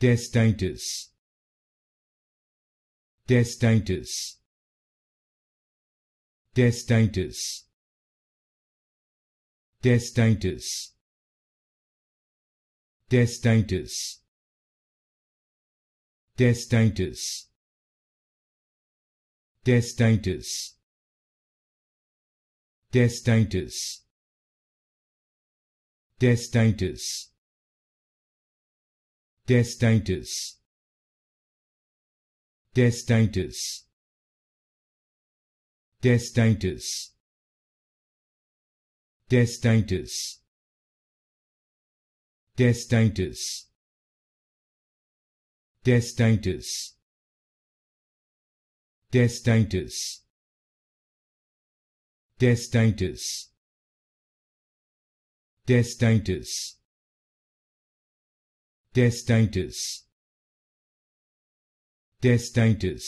Testitis. Testitis. Testitis. Testitis. Testitis. Testitis. Testitis. Testitis. Testitis. Testitis. Testitis. Testitis. Testitis. Testitis. Testitis. Testitis. Testitis. Testitis testitis testitis